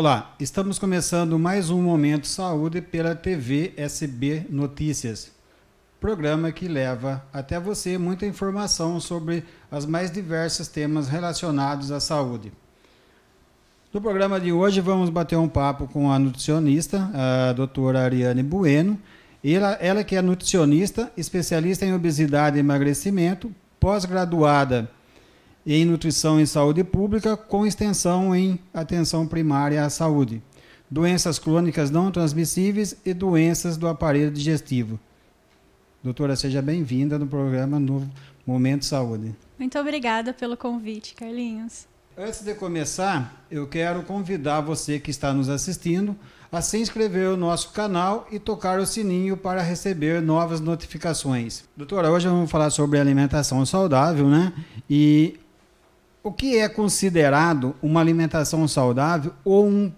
Olá, estamos começando mais um Momento Saúde pela TV SB Notícias, programa que leva até você muita informação sobre as mais diversos temas relacionados à saúde. No programa de hoje vamos bater um papo com a nutricionista, a doutora Ariane Bueno, ela, ela que é nutricionista, especialista em obesidade e emagrecimento, pós-graduada em Nutrição e Saúde Pública, com extensão em Atenção Primária à Saúde, doenças crônicas não transmissíveis e doenças do aparelho digestivo. Doutora, seja bem-vinda no programa Novo Momento Saúde. Muito obrigada pelo convite, Carlinhos. Antes de começar, eu quero convidar você que está nos assistindo a se inscrever no nosso canal e tocar o sininho para receber novas notificações. Doutora, hoje vamos falar sobre alimentação saudável, né? E o que é considerado uma alimentação saudável ou um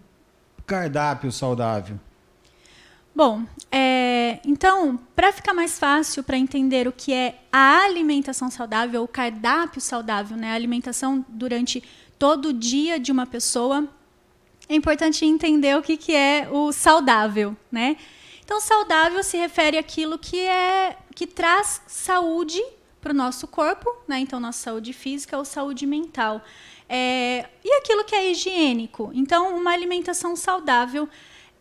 cardápio saudável? Bom, é, então, para ficar mais fácil para entender o que é a alimentação saudável, o cardápio saudável, né, a alimentação durante todo o dia de uma pessoa, é importante entender o que, que é o saudável, né? Então, saudável se refere àquilo que é que traz saúde para o nosso corpo, né? Então, nossa saúde física ou saúde mental. É, e aquilo que é higiênico. Então, uma alimentação saudável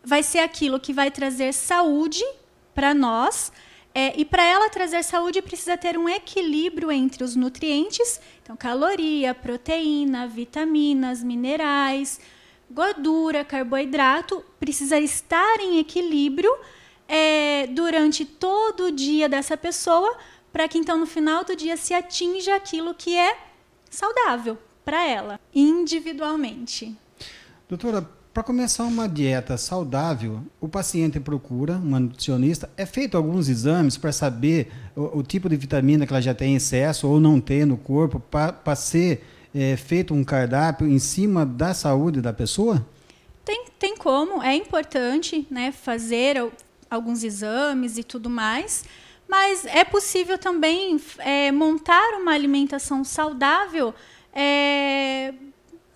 vai ser aquilo que vai trazer saúde para nós. É, e para ela trazer saúde, precisa ter um equilíbrio entre os nutrientes, então caloria, proteína, vitaminas, minerais, gordura, carboidrato, precisa estar em equilíbrio é, durante todo o dia dessa pessoa para que então no final do dia se atinja aquilo que é saudável para ela, individualmente. Doutora, para começar uma dieta saudável, o paciente procura um nutricionista, é feito alguns exames para saber o, o, tipo de vitamina que ela já tem em excesso ou não tem no corpo, para ser é, feito um cardápio em cima da saúde da pessoa? Tem, tem como, é importante né, fazer alguns exames e tudo mais, mas é possível também é, montar uma alimentação saudável, é,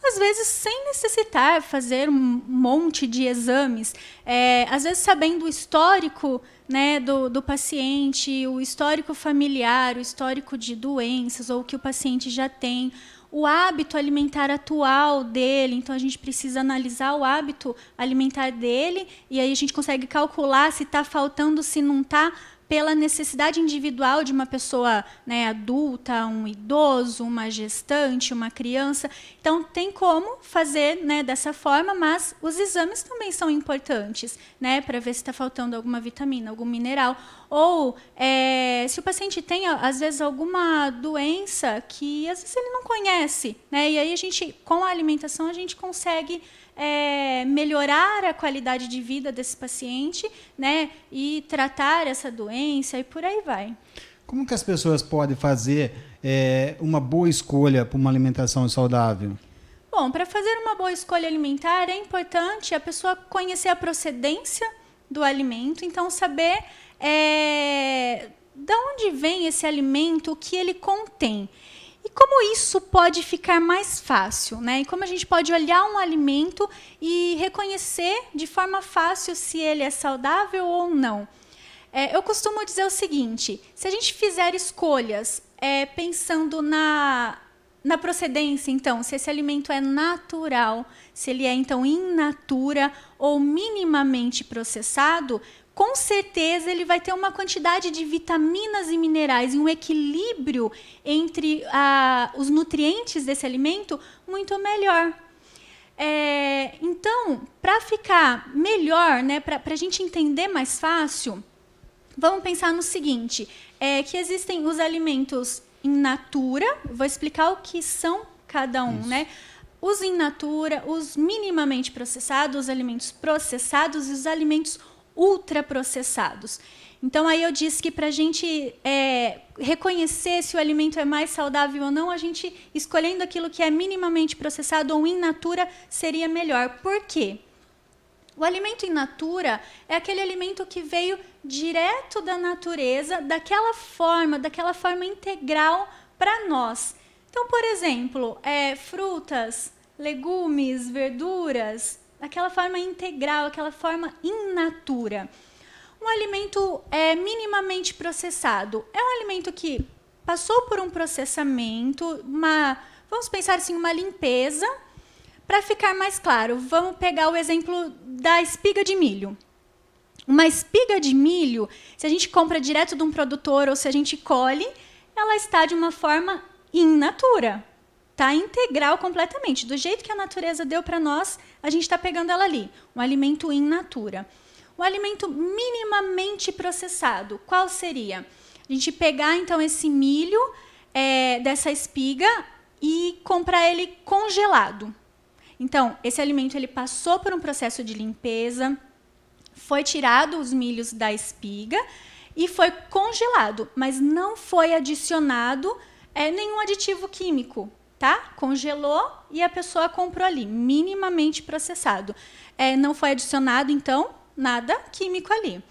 às vezes sem necessitar fazer um monte de exames, é, às vezes sabendo o histórico né, do, do paciente, o histórico familiar, o histórico de doenças ou o que o paciente já tem, o hábito alimentar atual dele. Então a gente precisa analisar o hábito alimentar dele e aí a gente consegue calcular se está faltando, se não está pela necessidade individual de uma pessoa né, adulta, um idoso, uma gestante, uma criança. Então, tem como fazer né, dessa forma, mas os exames também são importantes né, para ver se está faltando alguma vitamina, algum mineral. Ou é, se o paciente tem, às vezes, alguma doença que às vezes ele não conhece. Né, e aí, a gente, com a alimentação, a gente consegue é, melhorar a qualidade de vida desse paciente, né? E tratar essa doença e por aí vai. Como que as pessoas podem fazer é, uma boa escolha para uma alimentação saudável? Bom, para fazer uma boa escolha alimentar é importante a pessoa conhecer a procedência do alimento, então saber é, de onde vem esse alimento, o que ele contém. E como isso pode ficar mais fácil, né? E como a gente pode olhar um alimento e reconhecer de forma fácil se ele é saudável ou não? É, eu costumo dizer o seguinte: se a gente fizer escolhas é, pensando na, na procedência, então, se esse alimento é natural, se ele é então in natura ou minimamente processado, com certeza ele vai ter uma quantidade de vitaminas e minerais e um equilíbrio entre ah, os nutrientes desse alimento muito melhor. É, então, para ficar melhor, né, para a gente entender mais fácil, vamos pensar no seguinte: é que existem os alimentos in natura, vou explicar o que são cada um, Isso. né? Os in natura, os minimamente processados, os alimentos processados e os alimentos ultraprocessados. Então aí eu disse que para a gente é, reconhecer se o alimento é mais saudável ou não, a gente escolhendo aquilo que é minimamente processado ou in natura seria melhor. Por quê? O alimento in natura é aquele alimento que veio direto da natureza, daquela forma, daquela forma integral para nós. Então, por exemplo, é, frutas, legumes, verduras, aquela forma integral, aquela forma in natura. Um alimento é minimamente processado é um alimento que passou por um processamento, uma, vamos pensar assim, uma limpeza. Para ficar mais claro, vamos pegar o exemplo da espiga de milho. Uma espiga de milho, se a gente compra direto de um produtor ou se a gente colhe, ela está de uma forma in natura tá integral completamente. Do jeito que a natureza deu para nós, a gente está pegando ela ali. Um alimento in natura. Um alimento minimamente processado, qual seria? A gente pegar então esse milho é, dessa espiga e comprar ele congelado. Então, esse alimento ele passou por um processo de limpeza, foi tirado os milhos da espiga e foi congelado, mas não foi adicionado é, nenhum aditivo químico tá? Congelou e a pessoa comprou ali, minimamente processado. É, não foi adicionado, então, nada químico ali.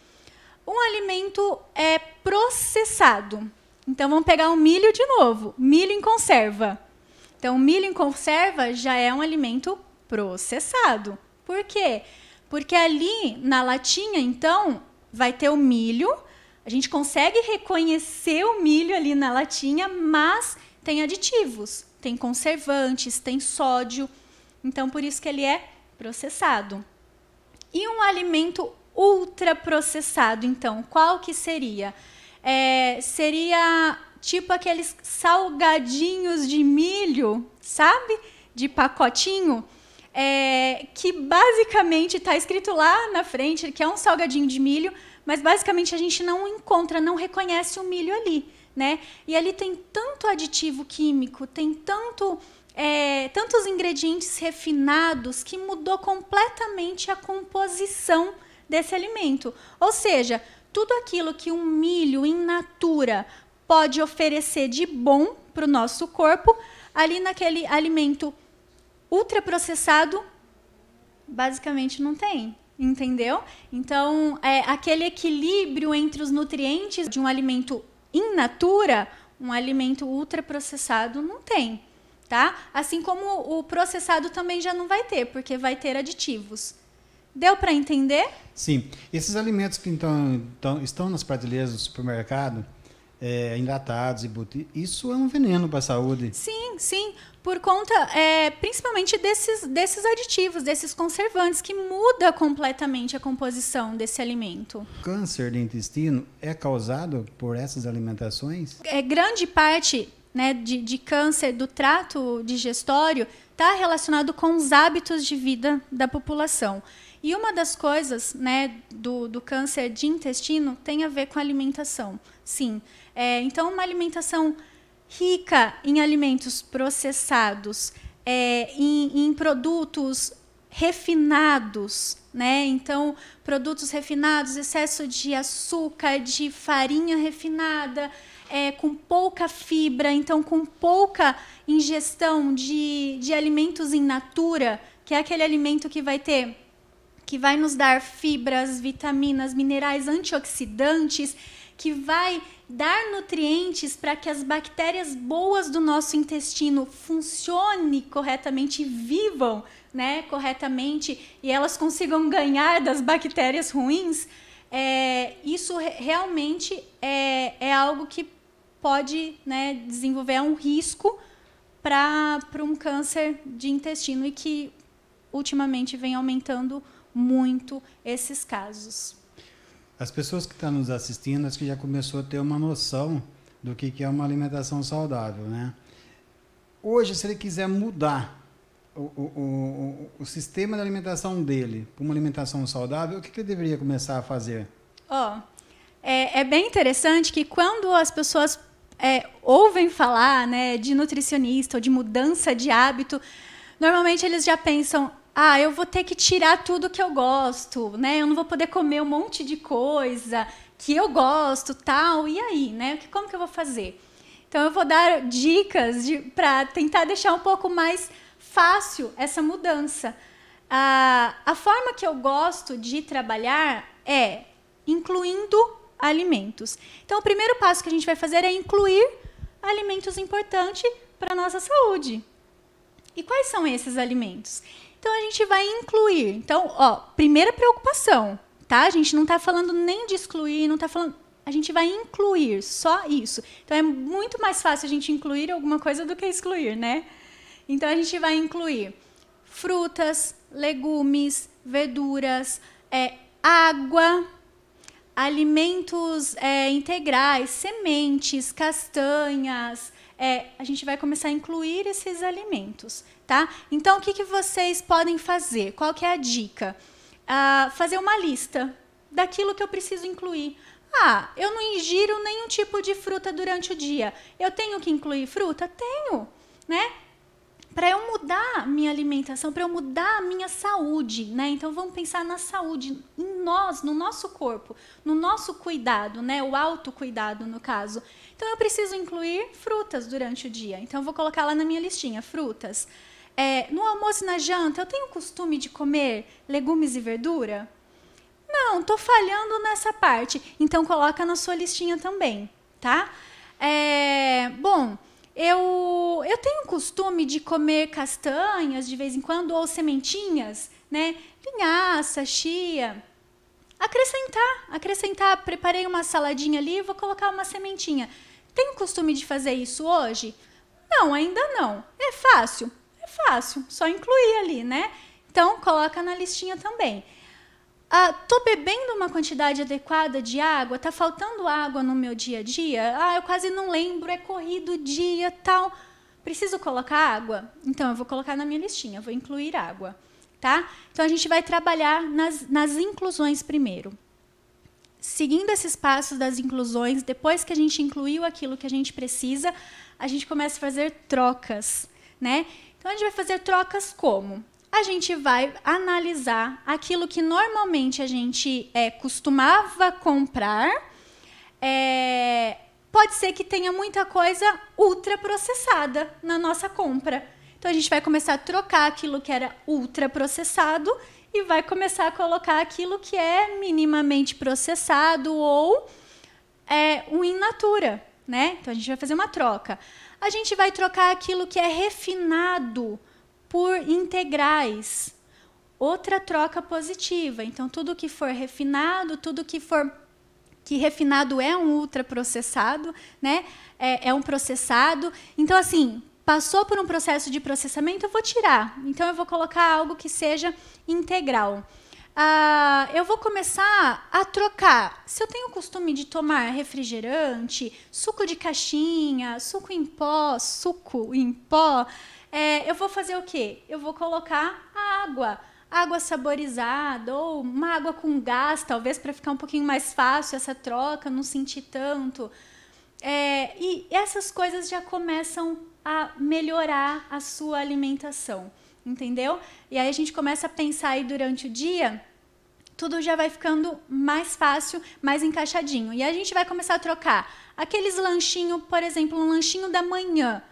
Um alimento é processado. Então, vamos pegar o milho de novo. Milho em conserva. Então, milho em conserva já é um alimento processado. Por quê? Porque ali na latinha, então, vai ter o milho. A gente consegue reconhecer o milho ali na latinha, mas tem aditivos tem conservantes, tem sódio. Então, por isso que ele é processado. E um alimento ultraprocessado, então, qual que seria? É, seria tipo aqueles salgadinhos de milho, sabe? De pacotinho, é, que basicamente está escrito lá na frente que é um salgadinho de milho, mas basicamente a gente não encontra, não reconhece o milho ali né? E ali tem tanto aditivo químico, tem tanto é, tantos ingredientes refinados que mudou completamente a composição desse alimento. Ou seja, tudo aquilo que um milho em natura pode oferecer de bom para o nosso corpo, ali naquele alimento ultraprocessado, basicamente não tem. Entendeu? Então, é, aquele equilíbrio entre os nutrientes de um alimento in natura, um alimento ultraprocessado não tem, tá? Assim como o processado também já não vai ter, porque vai ter aditivos. Deu para entender? Sim. Esses alimentos que então, então estão nas prateleiras do supermercado, é, enlatados, embutidos. Isso é um veneno para a saúde. Sim, sim. Por conta, é, principalmente desses, desses aditivos, desses conservantes, que muda completamente a composição desse alimento. O câncer de intestino é causado por essas alimentações? É grande parte né, de, de, câncer do trato digestório está relacionado com os hábitos de vida da população. E uma das coisas né, do, do câncer de intestino tem a ver com a alimentação, sim. É, então, uma alimentação rica em alimentos processados, é, em, em, produtos refinados, né? Então, produtos refinados, excesso de açúcar, de farinha refinada, é, com pouca fibra, então com pouca ingestão de, de alimentos em natura, que é aquele alimento que vai ter, que vai nos dar fibras, vitaminas, minerais, antioxidantes que vai dar nutrientes para que as bactérias boas do nosso intestino funcionem corretamente, vivam, né, corretamente e elas consigam ganhar das bactérias ruins, é, isso re realmente é, é algo que pode né, desenvolver um risco para um câncer de intestino e que ultimamente vem aumentando muito esses casos as pessoas que estão tá nos assistindo, acho que já começou a ter uma noção do que, é uma alimentação saudável, né? Hoje, se ele quiser mudar o, o, o, o sistema de alimentação dele para uma alimentação saudável, o que, que ele deveria começar a fazer? Ó, oh, é, é bem interessante que quando as pessoas é, ouvem falar né, de nutricionista ou de mudança de hábito, normalmente eles já pensam, ah, eu vou ter que tirar tudo que eu gosto, né? Eu não vou poder comer um monte de coisa que eu gosto, tal. E aí, né? Como que eu vou fazer? Então eu vou dar dicas para tentar deixar um pouco mais fácil essa mudança. A, a forma que eu gosto de trabalhar é incluindo alimentos. Então o primeiro passo que a gente vai fazer é incluir alimentos importantes para a nossa saúde. E quais são esses alimentos? Então a gente vai incluir. Então, ó, primeira preocupação, tá? A gente não está falando nem de excluir, não está falando. A gente vai incluir só isso. Então é muito mais fácil a gente incluir alguma coisa do que excluir, né? Então a gente vai incluir frutas, legumes, verduras, é, água, alimentos é, integrais, sementes, castanhas, é, a gente vai começar a incluir esses alimentos, tá? Então, o que, que vocês podem fazer? Qual que é a dica? Ah, fazer uma lista daquilo que eu preciso incluir. Ah, eu não ingiro nenhum tipo de fruta durante o dia. Eu tenho que incluir fruta? Tenho, né? para eu mudar minha alimentação, para eu mudar a minha saúde, né? Então vamos pensar na saúde, em nós, no nosso corpo, no nosso cuidado, né? O autocuidado, no caso. Então eu preciso incluir frutas durante o dia. Então eu vou colocar lá na minha listinha, frutas. É, no almoço e na janta, eu tenho o costume de comer legumes e verdura? Não, tô falhando nessa parte. Então coloca na sua listinha também, tá? É, bom, eu, eu tenho o costume de comer castanhas de vez em quando, ou sementinhas, né? Linhaça, chia acrescentar, acrescentar. Preparei uma saladinha ali, vou colocar uma sementinha. Tem costume de fazer isso hoje? Não, ainda não. É fácil? É fácil, só incluir ali, né? Então, coloca na listinha também. Estou ah, bebendo uma quantidade adequada de água? Está faltando água no meu dia a dia? Ah, eu quase não lembro, é corrido o dia, tal. Preciso colocar água? Então, eu vou colocar na minha listinha, vou incluir água. Tá? Então, a gente vai trabalhar nas, nas inclusões primeiro. Seguindo esses passos das inclusões, depois que a gente incluiu aquilo que a gente precisa, a gente começa a fazer trocas. Né? Então, a gente vai fazer trocas como? a gente vai analisar aquilo que normalmente a gente é, costumava comprar. É, pode ser que tenha muita coisa ultraprocessada na nossa compra. Então a gente vai começar a trocar aquilo que era ultraprocessado e vai começar a colocar aquilo que é minimamente processado ou é, o in natura, né? Então a gente vai fazer uma troca. A gente vai trocar aquilo que é refinado por integrais. Outra troca positiva. Então, tudo que for refinado, tudo que for que refinado é um ultraprocessado, né? É, é, um processado. Então, assim, passou por um processo de processamento, eu vou tirar. Então, eu vou colocar algo que seja integral. Ah, eu vou começar a trocar. Se eu tenho o costume de tomar refrigerante, suco de caixinha, suco em pó, suco em pó, é, eu vou fazer o quê? Eu vou colocar água água saborizada ou uma água com gás, talvez para ficar um pouquinho mais fácil essa troca, não sentir tanto. É, e essas coisas já começam a melhorar a sua alimentação, entendeu? E aí a gente começa a pensar aí durante o dia, tudo já vai ficando mais fácil, mais encaixadinho. E a gente vai começar a trocar aqueles lanchinhos, por exemplo, um lanchinho da manhã,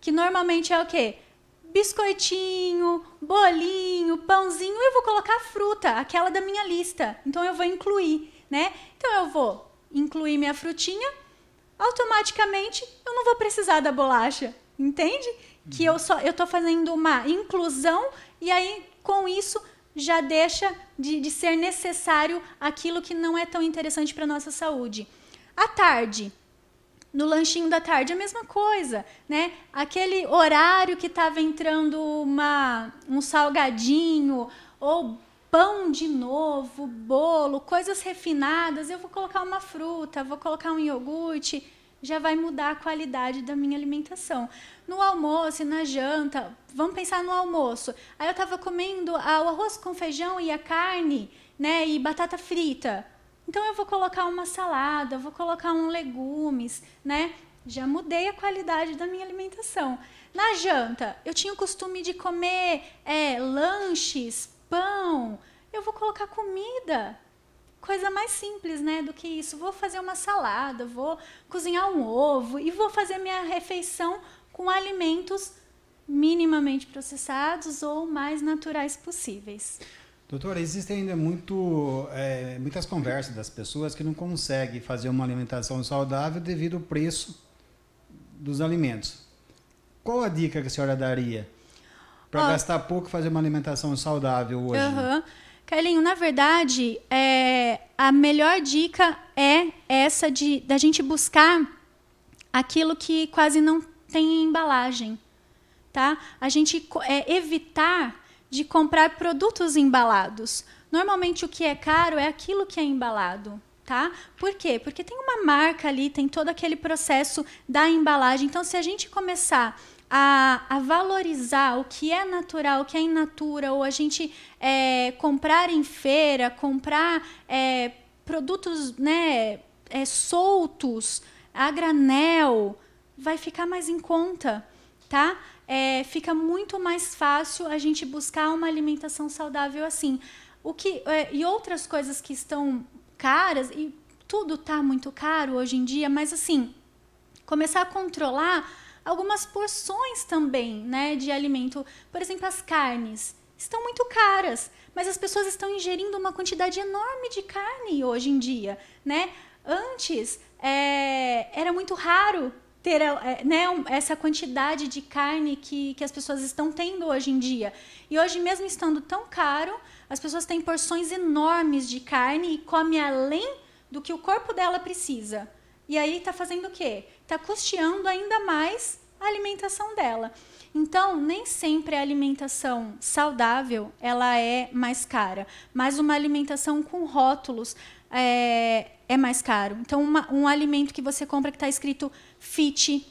que normalmente é o quê? biscoitinho, bolinho, pãozinho, eu vou colocar fruta, aquela da minha lista. Então eu vou incluir, né? Então eu vou incluir minha frutinha, automaticamente eu não vou precisar da bolacha, entende? Que eu só eu tô fazendo uma inclusão e aí com isso já deixa de, de ser necessário aquilo que não é tão interessante para nossa saúde. À tarde, no lanchinho da tarde, a mesma coisa, né? Aquele horário que estava entrando uma, um salgadinho ou pão de novo, bolo, coisas refinadas, eu vou colocar uma fruta, vou colocar um iogurte, já vai mudar a qualidade da minha alimentação. No almoço e na janta, vamos pensar no almoço. Aí eu estava comendo ah, o arroz com feijão e a carne, né, e batata frita então eu vou colocar uma salada, vou colocar um legumes, né? Já mudei a qualidade da minha alimentação. Na janta, eu tinha o costume de comer é, lanches, pão. Eu vou colocar comida. Coisa mais simples, né, do que isso. Vou fazer uma salada, vou cozinhar um ovo e vou fazer minha refeição com alimentos minimamente processados ou mais naturais possíveis. Doutora, existem ainda muito, é, muitas conversas das pessoas que não conseguem fazer uma alimentação saudável devido ao preço dos alimentos. Qual a dica que a senhora daria para gastar pouco e fazer uma alimentação saudável hoje? Uhum. Carlinho, na verdade, é, a melhor dica é essa de da gente buscar aquilo que quase não tem embalagem, tá? A gente é, evitar de comprar produtos embalados. Normalmente o que é caro é aquilo que é embalado. Tá? Por quê? Porque tem uma marca ali, tem todo aquele processo da embalagem. Então, se a gente começar a, a, valorizar o que é natural, o que é in natura, ou a gente é, comprar em feira, comprar é, produtos né, é, soltos, a granel, vai ficar mais em conta, tá? é, fica muito mais fácil a gente buscar uma alimentação saudável assim. O que, é, e outras coisas que estão caras, e tudo está muito caro hoje em dia, mas assim, começar a controlar algumas porções também né, de alimento. Por exemplo, as carnes estão muito caras, mas as pessoas estão ingerindo uma quantidade enorme de carne hoje em dia. Né? Antes é, era muito raro ter é, né, essa quantidade de carne que, que as pessoas estão tendo hoje em dia. E hoje, mesmo estando tão caro, as pessoas têm porções enormes de carne e comem além do que o corpo dela precisa. E aí está fazendo o quê? Está custeando ainda mais a alimentação dela. Então, nem sempre a alimentação saudável ela é mais cara, mas uma alimentação com rótulos é, é mais caro. Então, uma, um alimento que você compra que está escrito fit,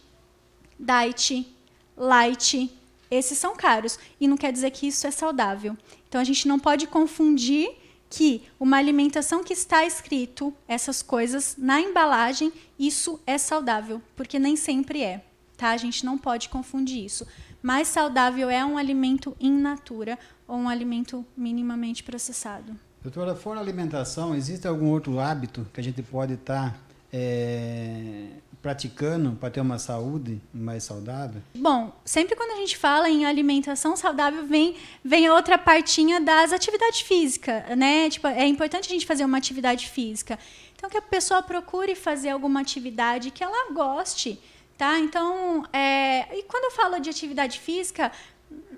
diet, light, esses são caros. E não quer dizer que isso é saudável. Então, a gente não pode confundir que uma alimentação que está escrito essas coisas na embalagem, isso é saudável, porque nem sempre é. Tá? A gente não pode confundir isso. Mais saudável é um alimento in natura ou um alimento minimamente processado. Doutora, fora alimentação, existe algum outro hábito que a gente pode estar tá, é, praticando para ter uma saúde mais saudável? Bom, sempre quando a gente fala em alimentação saudável, vem, vem a outra partinha das atividades físicas, né? Tipo, é importante a gente fazer uma atividade física. Então, que a pessoa procure fazer alguma atividade que ela goste, tá? Então, é, e quando eu falo de atividade física,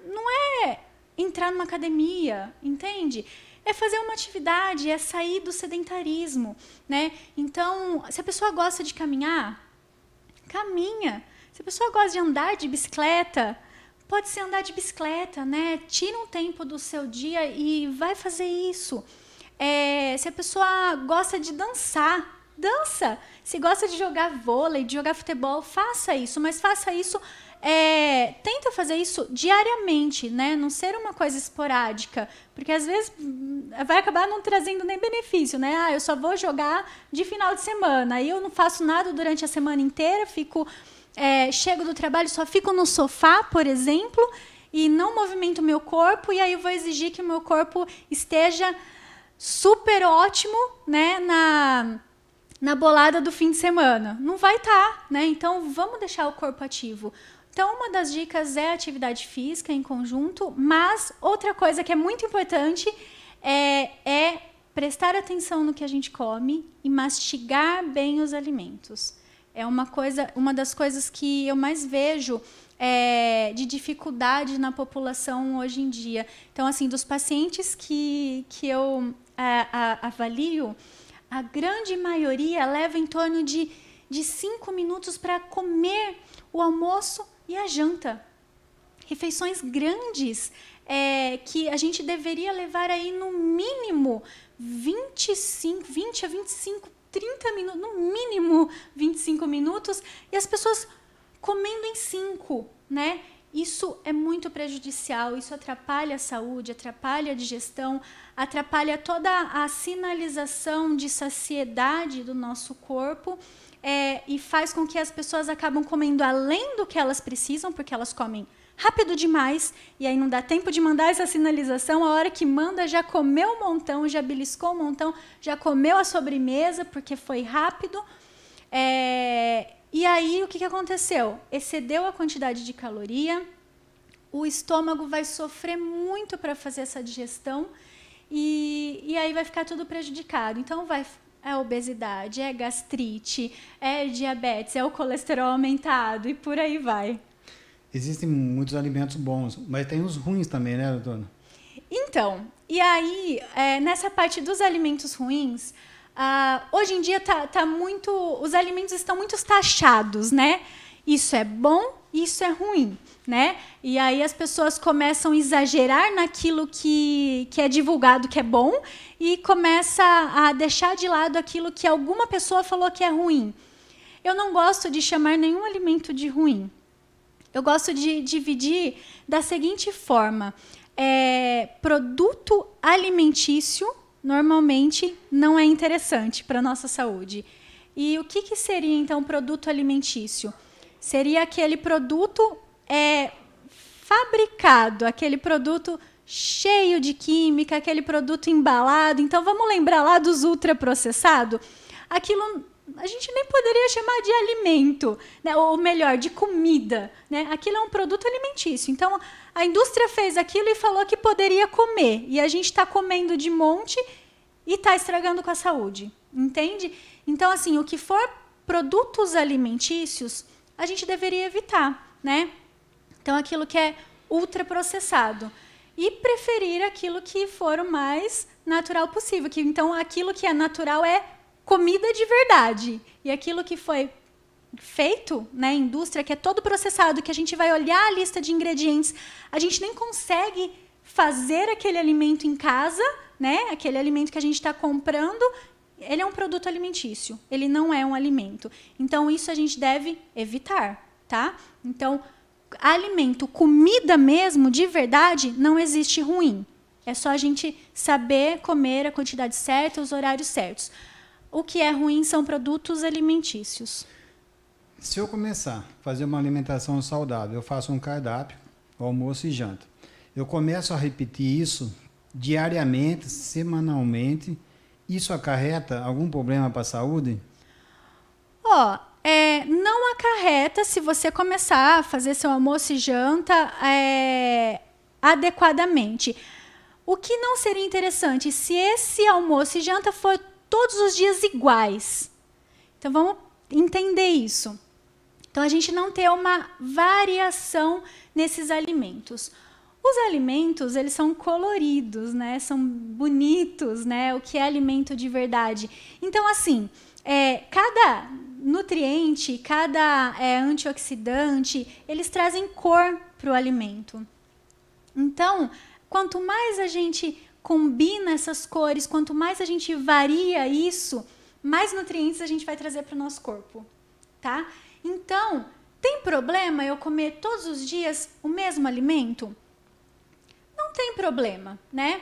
não é entrar numa academia, entende? Entende? é fazer uma atividade, é sair do sedentarismo, né? Então, se a pessoa gosta de caminhar, caminha. Se a pessoa gosta de andar de bicicleta, pode ser andar de bicicleta, né? Tira um tempo do seu dia e vai fazer isso. É, se a pessoa gosta de dançar, dança. Se gosta de jogar vôlei, de jogar futebol, faça isso, mas faça isso é, tenta fazer isso diariamente, né? Não ser uma coisa esporádica, porque às vezes hum, vai acabar não trazendo nem benefício, né? Ah, eu só vou jogar de final de semana, aí eu não faço nada durante a semana inteira, fico é, chego do trabalho, só fico no sofá, por exemplo, e não movimento meu corpo, e aí eu vou exigir que o meu corpo esteja super ótimo, né, na na bolada do fim de semana. Não vai estar, tá, né? Então vamos deixar o corpo ativo. Então, uma das dicas é atividade física em conjunto, mas outra coisa que é muito importante é, é prestar atenção no que a gente come e mastigar bem os alimentos. É uma coisa, uma das coisas que eu mais vejo é, de dificuldade na população hoje em dia. Então, assim, dos pacientes que, que eu a, é, a, avalio, a grande maioria leva em torno de, de cinco minutos para comer o almoço e a janta. Refeições grandes é, que a gente deveria levar aí no mínimo 25, 20 a 25, 30 minutos, no mínimo 25 minutos, e as pessoas comendo em 5, né? Isso é muito prejudicial, isso atrapalha a saúde, atrapalha a digestão, atrapalha toda a sinalização de saciedade do nosso corpo é, e faz com que as pessoas acabam comendo além do que elas precisam, porque elas comem rápido demais, e aí não dá tempo de mandar essa sinalização. A hora que manda, já comeu um montão, já beliscou um montão, já comeu a sobremesa, porque foi rápido. É, e aí, o que, que aconteceu? Excedeu a quantidade de caloria, o estômago vai sofrer muito para fazer essa digestão, e, e aí vai ficar tudo prejudicado. Então, vai é obesidade, é gastrite, é diabetes, é o colesterol aumentado e por aí vai. Existem muitos alimentos bons, mas tem os ruins também, né, dona? Então, e aí, é, nessa parte dos alimentos ruins, hoje em dia tá, tá muito. Os alimentos estão muito taxados, né? Isso é bom, isso é ruim né? E aí as pessoas começam a exagerar naquilo que, que é divulgado que é bom e começa a deixar de lado aquilo que alguma pessoa falou que é ruim. Eu não gosto de chamar nenhum alimento de ruim. Eu gosto de dividir da seguinte forma: é, produto alimentício normalmente não é interessante para a nossa saúde. E o que, que seria então produto alimentício? Seria aquele produto é fabricado, aquele produto cheio de química, aquele produto embalado. Então vamos lembrar lá dos ultraprocessados? Aquilo a gente nem poderia chamar de alimento, né? ou melhor, de comida. Né? Aquilo é um produto alimentício. Então, a indústria fez aquilo e falou que poderia comer. E a gente está comendo de monte e está estragando com a saúde. Entende? Então, assim, o que for produtos alimentícios, a gente deveria evitar. Né? Então, aquilo que é ultraprocessado. E preferir aquilo que for o mais natural possível. Que, então, aquilo que é natural é comida de verdade. E aquilo que foi feito na né, indústria, que é todo processado, que a gente vai olhar a lista de ingredientes, a gente nem consegue fazer aquele alimento em casa, né? Aquele alimento que a gente está comprando, ele é um produto alimentício. Ele não é um alimento. Então isso a gente deve evitar, tá? Então alimento, comida mesmo, de verdade, não existe ruim. É só a gente saber comer a quantidade certa, os horários certos. O que é ruim são produtos alimentícios. Se eu começar a fazer uma alimentação saudável, eu faço um cardápio, almoço e janta. Eu começo a repetir isso diariamente, semanalmente. Isso acarreta algum problema para a saúde? Ó, oh, é, não acarreta se você começar a fazer seu almoço e janta é, adequadamente. O que não seria interessante se esse almoço e janta for todos os dias iguais. Então vamos entender isso. Então a gente não ter uma variação nesses alimentos. Os alimentos, eles são coloridos, né? São bonitos, né? O que é alimento de verdade. Então assim, é, cada nutriente, cada é, antioxidante, eles trazem cor para o alimento. Então, quanto mais a gente combina essas cores, quanto mais a gente varia isso, mais nutrientes a gente vai trazer para o nosso corpo, tá? Então, tem problema eu comer todos os dias o mesmo alimento? Não tem problema, né?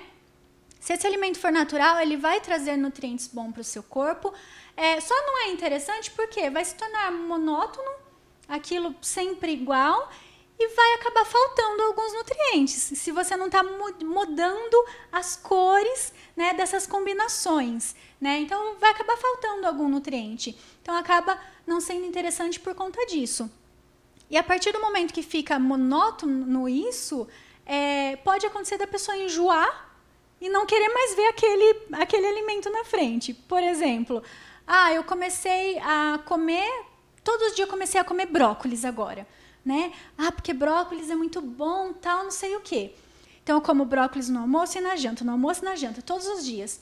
Se esse alimento for natural, ele vai trazer nutrientes bons para o seu corpo. É, só não é interessante porque vai se tornar monótono, aquilo sempre igual e vai acabar faltando alguns nutrientes se você não está mudando as cores né, dessas combinações. Né? Então, vai acabar faltando algum nutriente. Então, acaba não sendo interessante por conta disso. E a partir do momento que fica monótono isso, é, pode acontecer da pessoa enjoar e não querer mais ver aquele, aquele alimento na frente. Por exemplo, ah, eu comecei a comer, todos os dias eu comecei a comer brócolis agora, né? Ah, porque brócolis é muito bom, tal, não sei o quê. Então eu como brócolis no almoço e na janta, no almoço e na janta, todos os dias.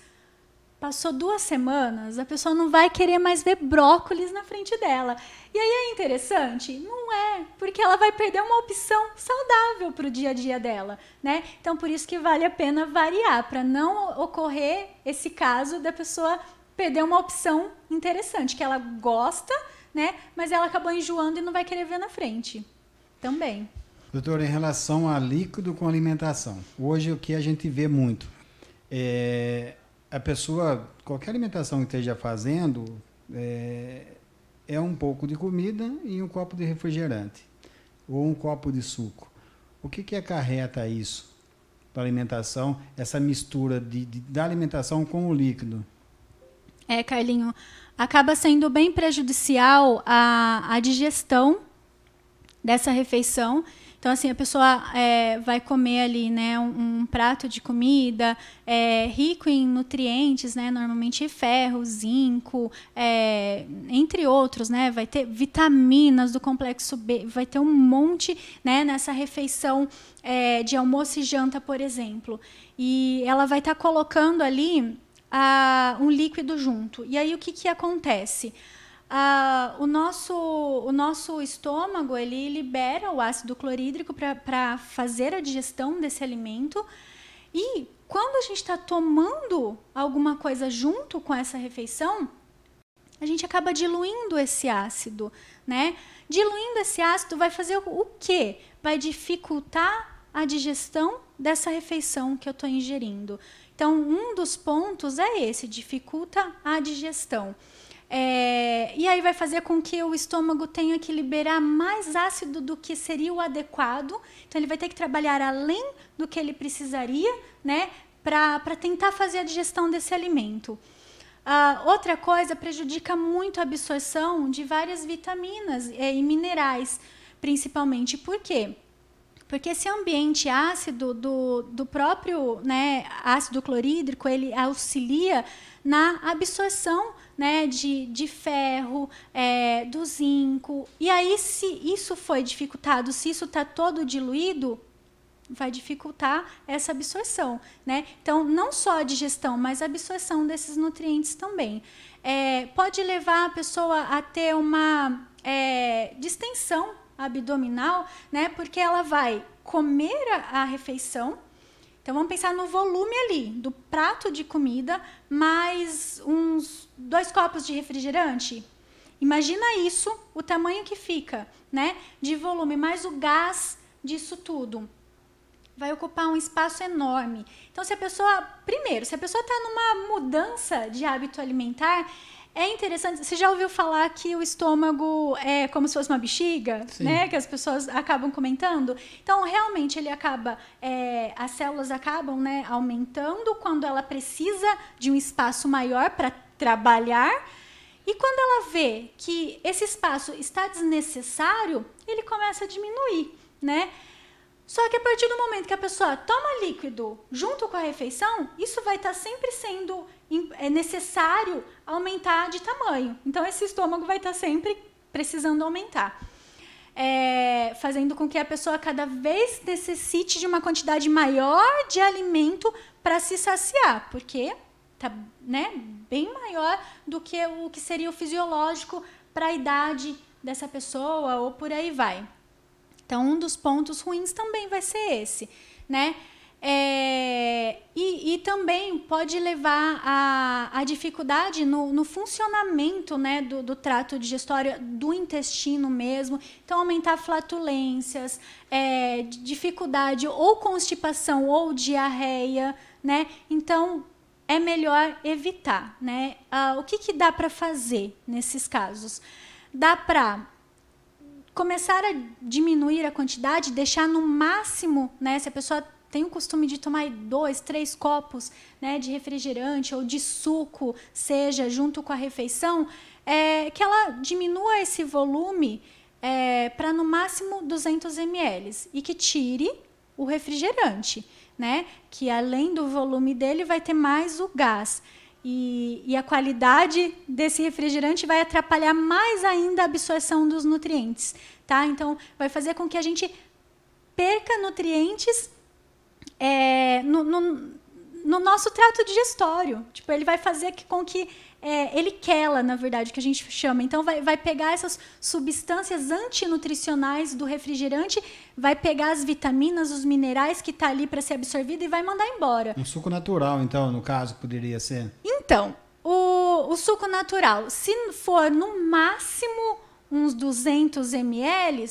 Passou duas semanas, a pessoa não vai querer mais ver brócolis na frente dela. E aí é interessante? Não é, porque ela vai perder uma opção saudável para o dia a dia dela, né? Então por isso que vale a pena variar, para não ocorrer esse caso da pessoa perder uma opção interessante, que ela gosta, né? Mas ela acabou enjoando e não vai querer ver na frente. Também. Doutor, em relação a líquido com alimentação, hoje o que a gente vê muito é a pessoa, qualquer alimentação que esteja fazendo, é, é um pouco de comida e um copo de refrigerante, ou um copo de suco. O que, que acarreta isso para a alimentação, essa mistura de, de, da alimentação com o líquido? é, Carlinho, acaba sendo bem prejudicial a, a digestão dessa refeição. Então, assim, a pessoa é, vai comer ali, né, um, um prato de comida é, rico em nutrientes, né, normalmente ferro, zinco, é, entre outros, né, vai ter vitaminas do complexo B, vai ter um monte, né, nessa refeição é, de almoço e janta, por exemplo. E ela vai estar tá colocando ali um líquido junto. E aí o que, que acontece? o, nosso, o nosso estômago ele libera o ácido clorídrico para fazer a digestão desse alimento. E quando a gente está tomando alguma coisa junto com essa refeição, a gente acaba diluindo esse ácido, né? Diluindo esse ácido vai fazer o quê? Vai dificultar a digestão dessa refeição que eu estou ingerindo. Então, um dos pontos é esse: dificulta a digestão. É, e aí vai fazer com que o estômago tenha que liberar mais ácido do que seria o adequado. Então ele vai ter que trabalhar além do que ele precisaria, né, para tentar fazer a digestão desse alimento. Uh, outra coisa prejudica muito a absorção de várias vitaminas é, e minerais, principalmente. Por quê? Porque esse ambiente ácido do, do próprio né, ácido clorídrico, ele auxilia na absorção né, de, de ferro, é, do zinco. E aí, se isso foi dificultado, se isso está todo diluído, vai dificultar essa absorção, né? Então, não só a digestão, mas a absorção desses nutrientes também. É, pode levar a pessoa a ter uma é, distensão abdominal, né? Porque ela vai comer a, a refeição. Então vamos pensar no volume ali do prato de comida mais uns dois copos de refrigerante. Imagina isso, o tamanho que fica, né? De volume mais o gás disso tudo vai ocupar um espaço enorme. Então, se a pessoa, primeiro, se a pessoa está numa mudança de hábito alimentar, é interessante. Você já ouviu falar que o estômago é como se fosse uma bexiga, Sim. né? Que as pessoas acabam comentando. Então, realmente, ele acaba. É, as células acabam, né, aumentando quando ela precisa de um espaço maior para trabalhar. E quando ela vê que esse espaço está desnecessário, ele começa a diminuir, né? Só que a partir do momento que a pessoa toma líquido junto com a refeição, isso vai estar tá sempre sendo é necessário aumentar de tamanho. Então, esse estômago vai estar sempre precisando aumentar. É, fazendo com que a pessoa cada vez necessite de uma quantidade maior de alimento para se saciar, porque tá, né, bem maior do que o que seria o fisiológico para a idade dessa pessoa ou por aí vai. Então, um dos pontos ruins também vai ser esse, né? É, e, e, também pode levar a, a dificuldade no, no funcionamento né, do, do, trato digestório, do intestino mesmo. Então, aumentar flatulências, é, dificuldade ou constipação ou diarreia. Né? Então, é melhor evitar. Né? Ah, o que, que dá para fazer nesses casos? Dá para começar a diminuir a quantidade, deixar no máximo, né? Se a pessoa tem o costume de tomar dois, três copos né, de refrigerante ou de suco, seja junto com a refeição, é, que ela diminua esse volume é, para no máximo 200 ml e que tire o refrigerante, né? Que além do volume dele vai ter mais o gás. E, e, a qualidade desse refrigerante vai atrapalhar mais ainda a absorção dos nutrientes, tá? Então, vai fazer com que a gente perca nutrientes é, no, no, no, nosso trato digestório. Tipo, ele vai fazer que, com que é, ele quela, na verdade, que a gente chama. Então, vai, vai pegar essas substâncias antinutricionais do refrigerante, vai pegar as vitaminas, os minerais que está ali para ser absorvido e vai mandar embora. Um suco natural, então, no caso, poderia ser? Então, o, o suco natural, se for no máximo uns 200 ml,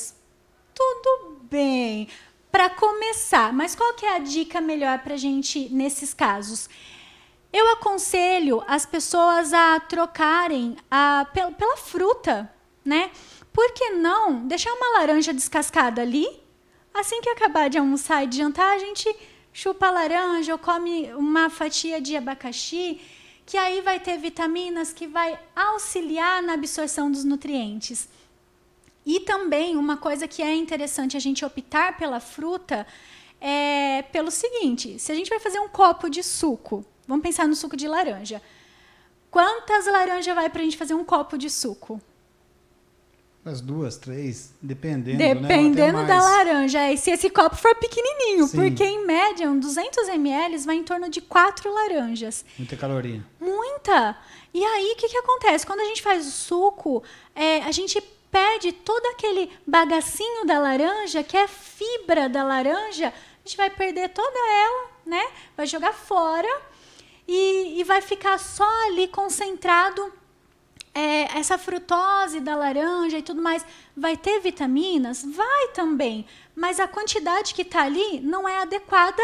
tudo bem para começar. Mas qual que é a dica melhor para a gente nesses casos? Eu aconselho as pessoas a trocarem a, pela, fruta, né? Por que não deixar uma laranja descascada ali? Assim que acabar de almoçar e de jantar, a gente chupa a laranja ou come uma fatia de abacaxi, que aí vai ter vitaminas que vai auxiliar na absorção dos nutrientes. E também uma coisa que é interessante a gente optar pela fruta é pelo seguinte: se a gente vai fazer um copo de suco, vamos pensar no suco de laranja. Quantas laranjas vai para a gente fazer um copo de suco? As duas, três, dependendo. Né? Dependendo né? da laranja. E se esse copo for pequenininho, Sim. porque em média, um 200 ml vai em torno de quatro laranjas. Muita caloria. Muita! E aí, o que, que acontece? Quando a gente faz o suco, é, a gente perde todo aquele bagacinho da laranja, que é fibra da laranja, a gente vai perder toda ela, né? Vai jogar fora e, e vai ficar só ali concentrado é, essa frutose da laranja e tudo mais. Vai ter vitaminas? Vai também, mas a quantidade que está ali não é adequada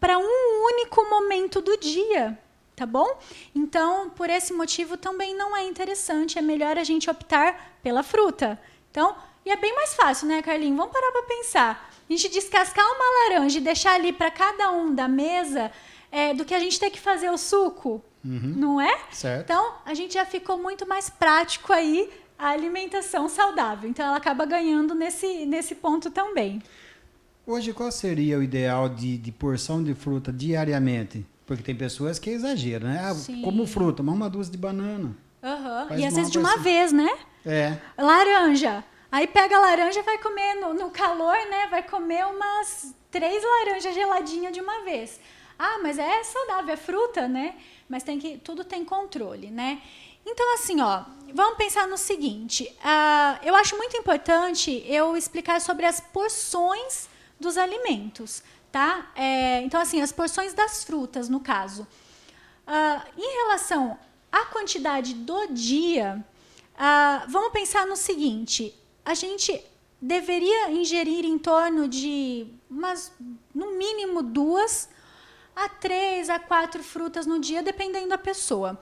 para um único momento do dia tá bom? Então, por esse motivo também não é interessante, é melhor a gente optar pela fruta. Então, e é bem mais fácil, né, Carlinhos? Vamos parar para pensar. A gente descascar uma laranja e deixar ali para cada um da mesa é, do que a gente ter que fazer o suco, uhum. não é? Certo. Então, a gente já ficou muito mais prático aí a alimentação saudável. Então, ela acaba ganhando nesse, nesse ponto também. Hoje, qual seria o ideal de, de porção de fruta diariamente? Porque tem pessoas que exageram, né? Ah, como fruta, mas uma dúzia de banana. Uhum. E às vezes de uma vez, né? É. Laranja. Aí pega a laranja, vai comer no, no calor, né? Vai comer umas três laranjas geladinhas de uma vez. Ah, mas é saudável, é fruta, né? Mas tem que tudo tem controle, né? Então assim, ó, vamos pensar no seguinte. Uh, eu acho muito importante eu explicar sobre as porções dos alimentos. Tá? É, então, assim, as porções das frutas, no caso. Uh, em relação à quantidade do dia, uh, vamos pensar no seguinte: a gente deveria ingerir em torno de umas, no mínimo duas a três a quatro frutas no dia, dependendo da pessoa.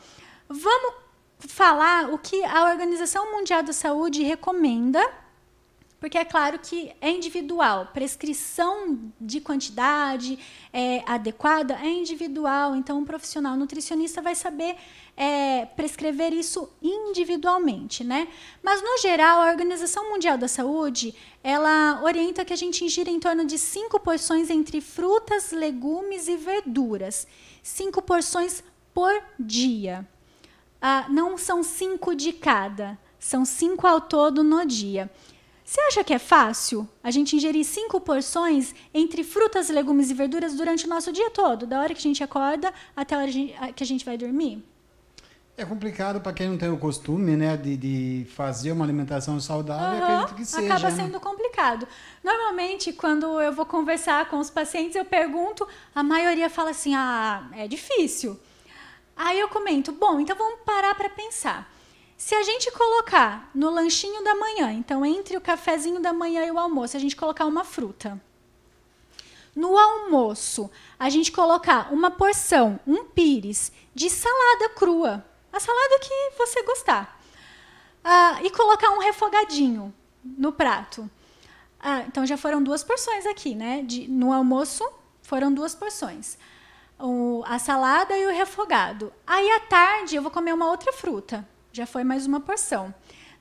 Vamos falar o que a Organização Mundial da Saúde recomenda porque é claro que é individual. Prescrição de quantidade é, adequada é individual, então um profissional nutricionista vai saber é, prescrever isso individualmente, né? Mas no geral, a Organização Mundial da Saúde ela orienta que a gente ingira em torno de cinco porções entre frutas, legumes e verduras, cinco porções por dia. Ah, não são cinco de cada, são cinco ao todo no dia. Você acha que é fácil a gente ingerir cinco porções entre frutas, legumes e verduras durante o nosso dia todo, da hora que a gente acorda até a hora que a gente vai dormir? É complicado para quem não tem o costume, né, de, de fazer uma alimentação saudável, uhum, acredito que seja. Acaba né? sendo né? complicado. Normalmente, quando eu vou conversar com os pacientes, eu pergunto, a maioria fala assim, ah, é difícil. Aí eu comento, bom, então vamos parar para pensar. Se a gente colocar no lanchinho da manhã, então entre o cafezinho da manhã e o almoço, a gente colocar uma fruta. No almoço, a gente colocar uma porção, um pires, de salada crua, a salada que você gostar, ah, e colocar um refogadinho no prato. Ah, então já foram duas porções aqui, né? De, no almoço foram duas porções. O, a salada e o refogado. Aí à tarde eu vou comer uma outra fruta já foi mais uma porção.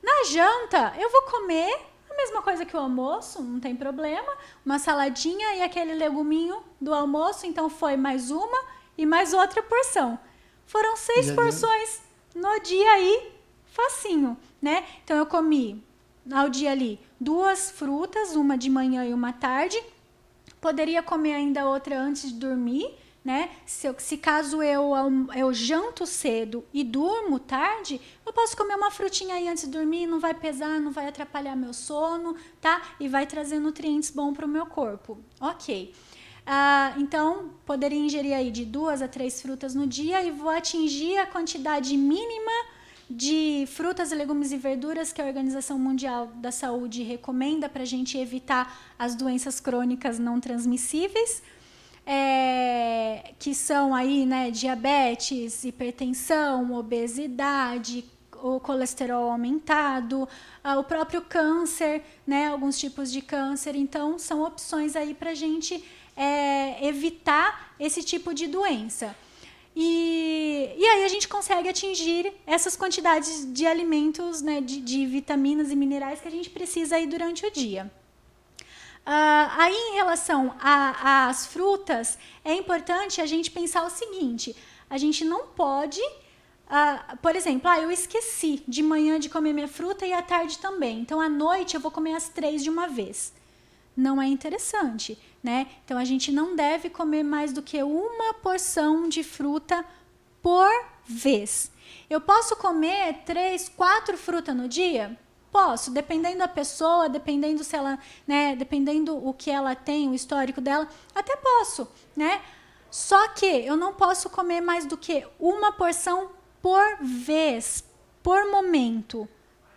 Na janta, eu vou comer a mesma coisa que o almoço, não tem problema, uma saladinha e aquele leguminho do almoço, então foi mais uma e mais outra porção. Foram seis já porções no dia aí, facinho, né? Então eu comi ao dia ali duas frutas, uma de manhã e uma tarde. Poderia comer ainda outra antes de dormir, né? Se, eu, se caso eu, eu janto cedo e durmo tarde, eu posso comer uma frutinha aí antes de dormir, não vai pesar, não vai atrapalhar meu sono, tá? E vai trazer nutrientes bons para o meu corpo. Ok. Ah, então, poderia ingerir aí de duas a três frutas no dia e vou atingir a quantidade mínima de frutas, legumes e verduras que a Organização Mundial da Saúde recomenda para a gente evitar as doenças crônicas não transmissíveis é, que são aí, né, diabetes, hipertensão, obesidade, o colesterol aumentado, o próprio câncer, né, alguns tipos de câncer. Então, são opções aí para a gente é, evitar esse tipo de doença. E, e aí a gente consegue atingir essas quantidades de alimentos, né, de, de vitaminas e minerais que a gente precisa aí durante o dia. Uh, aí, em relação às frutas, é importante a gente pensar o seguinte: a gente não pode, uh, por exemplo, ah, eu esqueci de manhã de comer minha fruta e à tarde também. Então, à noite eu vou comer as três de uma vez. Não é interessante, né? Então, a gente não deve comer mais do que uma porção de fruta por vez. Eu posso comer três, quatro frutas no dia? Posso, dependendo da pessoa, dependendo se ela, né, dependendo o que ela tem, o histórico dela, até posso, né? Só que eu não posso comer mais do que uma porção por vez, por momento,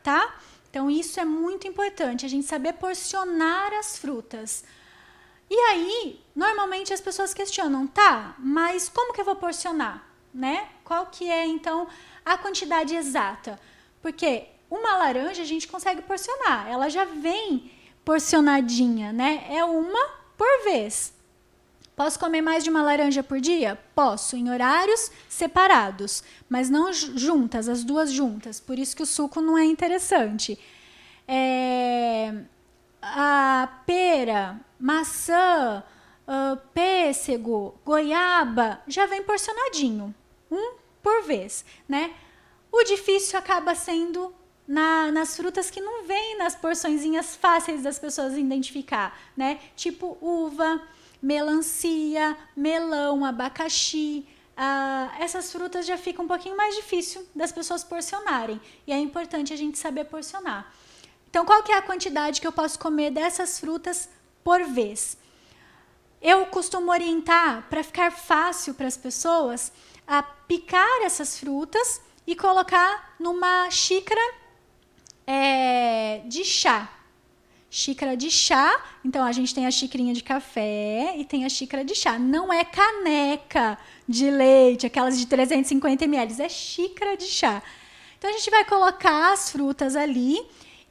tá? Então isso é muito importante, a gente saber porcionar as frutas. E aí, normalmente as pessoas questionam, tá, mas como que eu vou porcionar, né? Qual que é então a quantidade exata? Porque uma laranja a gente consegue porcionar, ela já vem porcionadinha, né? É uma por vez. Posso comer mais de uma laranja por dia? Posso, em horários separados, mas não juntas, as duas juntas. Por isso que o suco não é interessante. É, a pera, maçã, uh, pêssego, goiaba, já vem porcionadinho, um por vez, né? O difícil acaba sendo na, nas frutas que não vêm nas porçõezinhas fáceis das pessoas identificar, né? Tipo uva, melancia, melão, abacaxi. Ah, essas frutas já ficam um pouquinho mais difícil das pessoas porcionarem. E é importante a gente saber porcionar. Então, qual que é a quantidade que eu posso comer dessas frutas por vez? Eu costumo orientar para ficar fácil para as pessoas a picar essas frutas e colocar numa xícara é, de chá. Xícara de chá, então a gente tem a xícara de café e tem a xícara de chá. Não é caneca de leite, aquelas de 350 ml, é xícara de chá. Então a gente vai colocar as frutas ali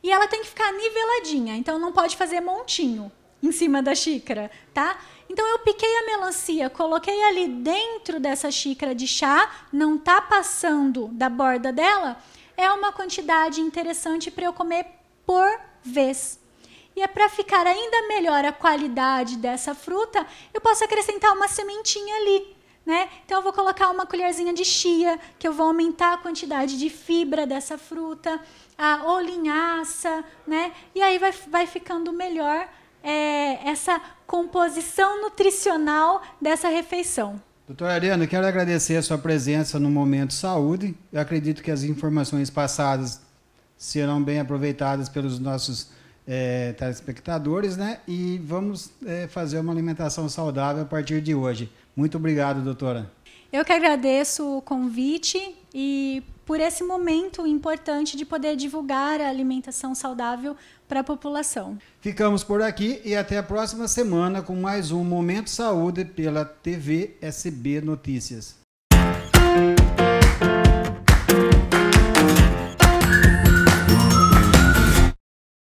e ela tem que ficar niveladinha, então não pode fazer montinho em cima da xícara, tá? Então eu piquei a melancia, coloquei ali dentro dessa xícara de chá, não tá passando da borda dela é uma quantidade interessante para eu comer por vez. E é para ficar ainda melhor a qualidade dessa fruta, eu posso acrescentar uma sementinha ali, né? Então eu vou colocar uma colherzinha de chia, que eu vou aumentar a quantidade de fibra dessa fruta, a, ou linhaça, né? E aí vai, vai ficando melhor é, essa composição nutricional dessa refeição. Doutora Ariana, quero agradecer a sua presença no Momento Saúde. Eu acredito que as informações passadas serão bem aproveitadas pelos nossos é, telespectadores, né? E vamos é, fazer uma alimentação saudável a partir de hoje. Muito obrigado, doutora. Eu que agradeço o convite e por esse momento importante de poder divulgar a alimentação saudável para a população. Ficamos por aqui e até a próxima semana com mais um Momento Saúde pela TV SB Notícias.